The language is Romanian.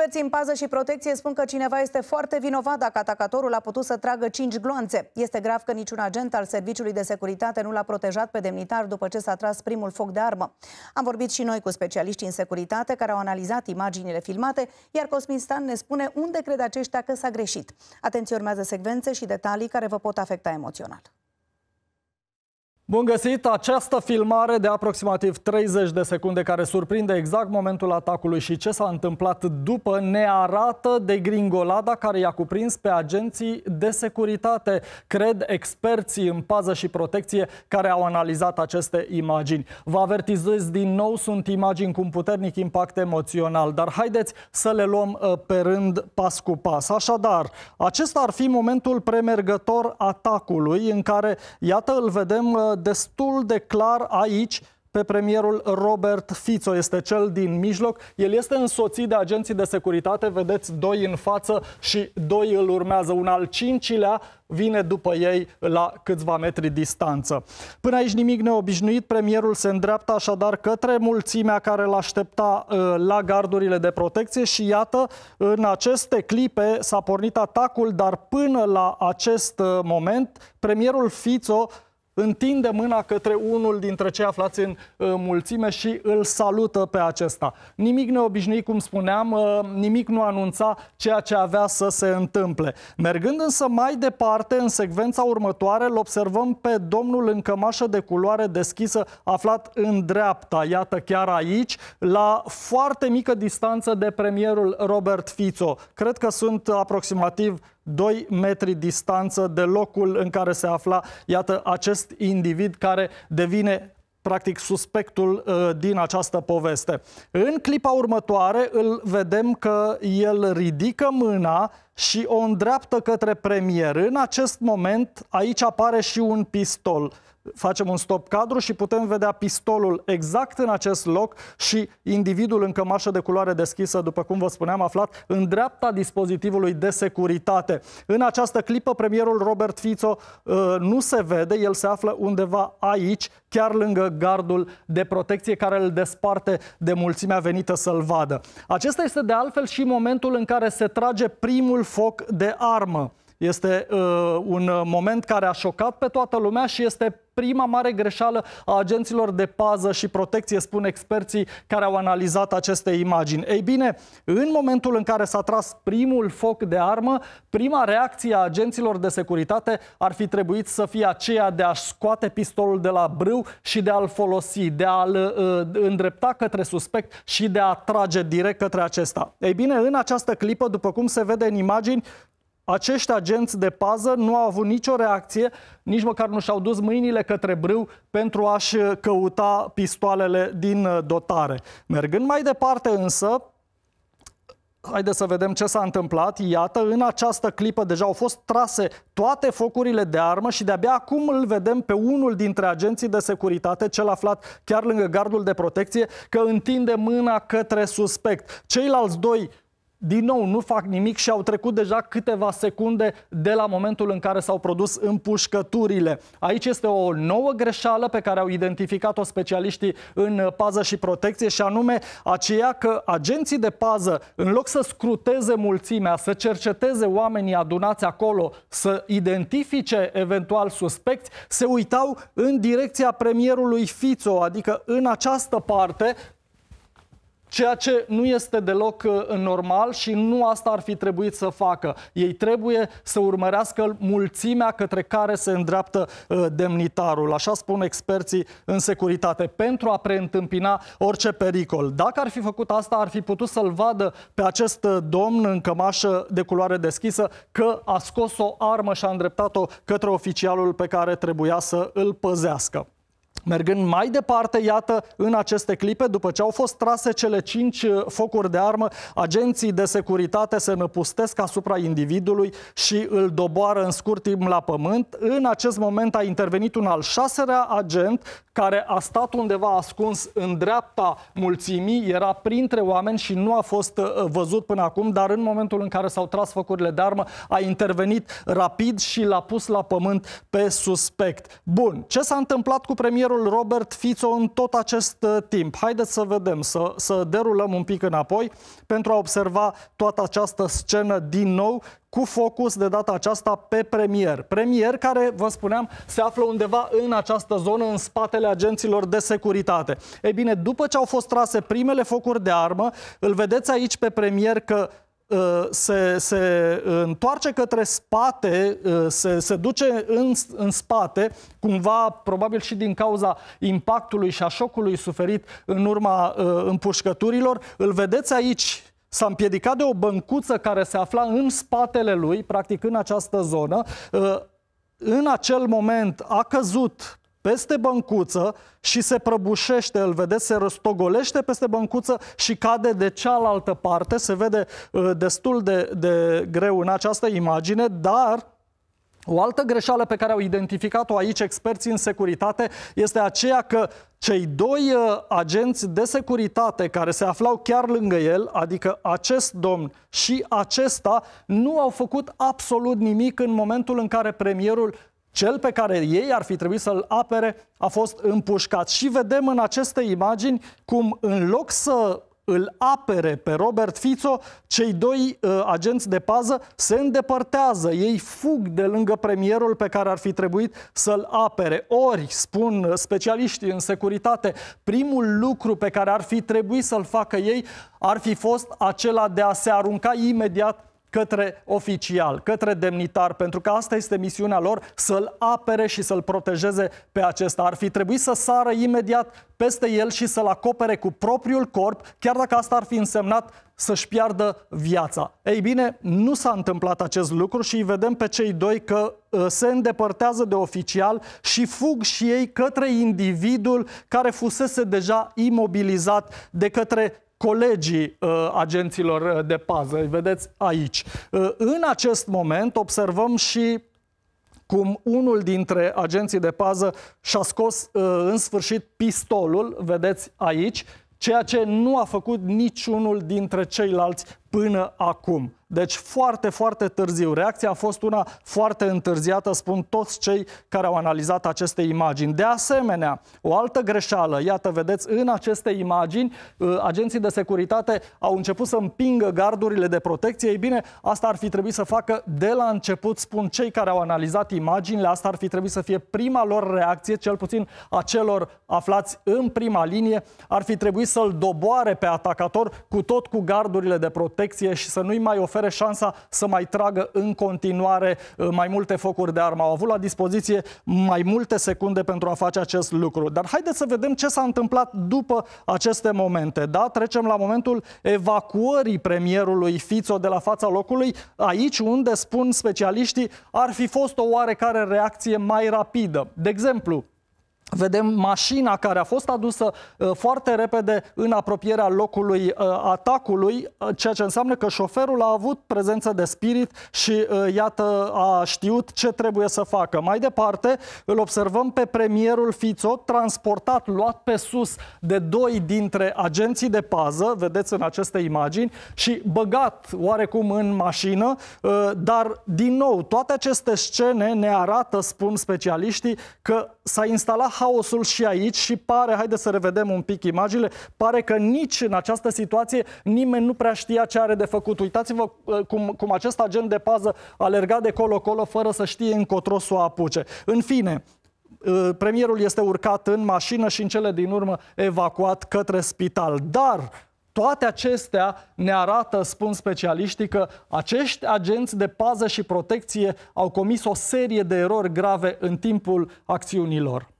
Experții în pază și protecție spun că cineva este foarte vinovat dacă atacatorul a putut să tragă cinci gloanțe. Este grav că niciun agent al Serviciului de Securitate nu l-a protejat pe demnitar după ce s-a tras primul foc de armă. Am vorbit și noi cu specialiștii în securitate care au analizat imaginile filmate, iar Cosmin Stan ne spune unde cred aceștia că s-a greșit. Atenție, urmează secvențe și detalii care vă pot afecta emoțional. Bun găsit! Această filmare de aproximativ 30 de secunde care surprinde exact momentul atacului și ce s-a întâmplat după ne arată de gringolada care i-a cuprins pe agenții de securitate, cred experții în pază și protecție care au analizat aceste imagini. Vă avertizez din nou, sunt imagini cu un puternic impact emoțional, dar haideți să le luăm uh, pe rând pas cu pas. Așadar, acesta ar fi momentul premergător atacului în care, iată, îl vedem uh, destul de clar aici pe premierul Robert Fico. Este cel din mijloc. El este însoțit de agenții de securitate. Vedeți, doi în față și doi îl urmează. Un al cincilea vine după ei la câțiva metri distanță. Până aici nimic neobișnuit, premierul se îndreaptă așadar către mulțimea care l-aștepta uh, la gardurile de protecție și iată, în aceste clipe s-a pornit atacul, dar până la acest uh, moment premierul Fico întinde mâna către unul dintre cei aflați în uh, mulțime și îl salută pe acesta. Nimic neobișnuit, cum spuneam, uh, nimic nu anunța ceea ce avea să se întâmple. Mergând însă mai departe, în secvența următoare, îl observăm pe domnul în cămașă de culoare deschisă, aflat în dreapta, iată chiar aici, la foarte mică distanță de premierul Robert Fico. Cred că sunt aproximativ 2 metri distanță de locul în care se afla, iată, acest individ care devine practic suspectul uh, din această poveste. În clipa următoare îl vedem că el ridică mâna și o îndreaptă către premier. În acest moment aici apare și un pistol. Uh, facem un stop cadru și putem vedea pistolul exact în acest loc și individul în cămașă de culoare deschisă, după cum vă spuneam, aflat în dreapta dispozitivului de securitate. În această clipă, premierul Robert Fico uh, nu se vede, el se află undeva aici, chiar lângă gardul de protecție care îl desparte de mulțimea venită să-l vadă. Acesta este de altfel și momentul în care se trage primul foc de armă. Este uh, un moment care a șocat pe toată lumea și este prima mare greșeală a agenților de pază și protecție, spun experții care au analizat aceste imagini. Ei bine, în momentul în care s-a tras primul foc de armă, prima reacție a agenților de securitate ar fi trebuit să fie aceea de a scoate pistolul de la brâu și de a-l folosi, de a-l uh, îndrepta către suspect și de a trage direct către acesta. Ei bine, în această clipă, după cum se vede în imagini, acești agenți de pază nu au avut nicio reacție, nici măcar nu și-au dus mâinile către brâu pentru a-și căuta pistoalele din uh, dotare. Mergând mai departe însă, Haideți să vedem ce s-a întâmplat. Iată, în această clipă deja au fost trase toate focurile de armă și de-abia acum îl vedem pe unul dintre agenții de securitate, cel aflat chiar lângă gardul de protecție, că întinde mâna către suspect. Ceilalți doi din nou, nu fac nimic și au trecut deja câteva secunde de la momentul în care s-au produs împușcăturile. Aici este o nouă greșeală pe care au identificat-o specialiștii în pază și protecție și anume aceea că agenții de pază, în loc să scruteze mulțimea, să cerceteze oamenii adunați acolo, să identifice eventual suspecți, se uitau în direcția premierului Fițo, adică în această parte ceea ce nu este deloc uh, normal și nu asta ar fi trebuit să facă. Ei trebuie să urmărească mulțimea către care se îndreaptă uh, demnitarul, așa spun experții în securitate, pentru a preîntâmpina orice pericol. Dacă ar fi făcut asta, ar fi putut să-l vadă pe acest uh, domn în cămașă de culoare deschisă că a scos o armă și a îndreptat-o către oficialul pe care trebuia să îl păzească. Mergând mai departe, iată, în aceste clipe, după ce au fost trase cele cinci uh, focuri de armă, agenții de securitate se năpustesc asupra individului și îl doboară în scurt timp la pământ. În acest moment a intervenit un al șaselea agent care a stat undeva ascuns în dreapta mulțimii, era printre oameni și nu a fost uh, văzut până acum, dar în momentul în care s-au tras focurile de armă, a intervenit rapid și l-a pus la pământ pe suspect. Bun, ce s-a întâmplat cu premierul Robert Fico în tot acest uh, timp? Haideți să vedem, să, să derulăm un pic înapoi pentru a observa toată această scenă din nou cu focus de data aceasta pe premier. Premier care, vă spuneam, se află undeva în această zonă, în spatele agenților de securitate. Ei bine, după ce au fost trase primele focuri de armă, îl vedeți aici pe premier că uh, se, se întoarce către spate, uh, se, se duce în, în spate, cumva probabil și din cauza impactului și a șocului suferit în urma uh, împușcăturilor. Îl vedeți aici S-a împiedicat de o băncuță care se afla în spatele lui, practic în această zonă. Ă, în acel moment a căzut peste băncuță și se prăbușește, îl vedeți, se răstogolește peste băncuță și cade de cealaltă parte. Se vede ă, destul de, de greu în această imagine, dar o altă greșeală pe care au identificat-o aici experții în securitate este aceea că cei doi uh, agenți de securitate care se aflau chiar lângă el, adică acest domn și acesta, nu au făcut absolut nimic în momentul în care premierul cel pe care ei ar fi trebuit să-l apere a fost împușcat. Și vedem în aceste imagini cum în loc să îl apere pe Robert Fico. cei doi uh, agenți de pază se îndepărtează, ei fug de lângă premierul pe care ar fi trebuit să-l apere. Ori, spun specialiștii în securitate, primul lucru pe care ar fi trebuit să-l facă ei ar fi fost acela de a se arunca imediat către oficial, către demnitar, pentru că asta este misiunea lor, să-l apere și să-l protejeze pe acesta. Ar fi trebuit să sară imediat peste el și să-l acopere cu propriul corp, chiar dacă asta ar fi însemnat să-și piardă viața. Ei bine, nu s-a întâmplat acest lucru și vedem pe cei doi că uh, se îndepărtează de oficial și fug și ei către individul care fusese deja imobilizat de către colegii uh, agenților uh, de pază. Îi vedeți aici. Uh, în acest moment observăm și cum unul dintre agenții de pază și-a scos uh, în sfârșit pistolul, vedeți aici, ceea ce nu a făcut niciunul dintre ceilalți până acum. Deci foarte, foarte târziu. Reacția a fost una foarte întârziată, spun toți cei care au analizat aceste imagini. De asemenea, o altă greșeală, iată, vedeți, în aceste imagini, ă, agenții de securitate au început să împingă gardurile de protecție. Ei bine, asta ar fi trebuit să facă de la început, spun cei care au analizat imaginile, asta ar fi trebuit să fie prima lor reacție, cel puțin a celor aflați în prima linie, ar fi trebuit să-l doboare pe atacator cu tot cu gardurile de protecție și să nu-i mai oferă ofere șansa să mai tragă în continuare uh, mai multe focuri de armă. Au avut la dispoziție mai multe secunde pentru a face acest lucru. Dar haideți să vedem ce s-a întâmplat după aceste momente. Da? Trecem la momentul evacuării premierului Fițo de la fața locului, aici unde, spun specialiștii, ar fi fost o oarecare reacție mai rapidă. De exemplu, Vedem mașina care a fost adusă uh, foarte repede în apropierea locului uh, atacului, uh, ceea ce înseamnă că șoferul a avut prezență de spirit și iată a știut ce trebuie să facă. Mai departe îl observăm pe premierul Fițo transportat, luat pe sus de doi dintre agenții de pază, vedeți în aceste imagini, și băgat oarecum în mașină, dar din nou toate aceste scene ne arată, spun specialiștii, că s-a instalat haosul și aici și pare, haide să revedem un pic imaginile, pare că nici în această situație nimeni nu prea știa ce are de făcut. Uitați-vă uh, cum, cum acest agent de pază alerga de colo-colo fără să știe încotro să o apuce. În fine, uh, premierul este urcat în mașină și în cele din urmă evacuat către spital. Dar toate acestea ne arată, spun specialiștii, că acești agenți de pază și protecție au comis o serie de erori grave în timpul acțiunilor.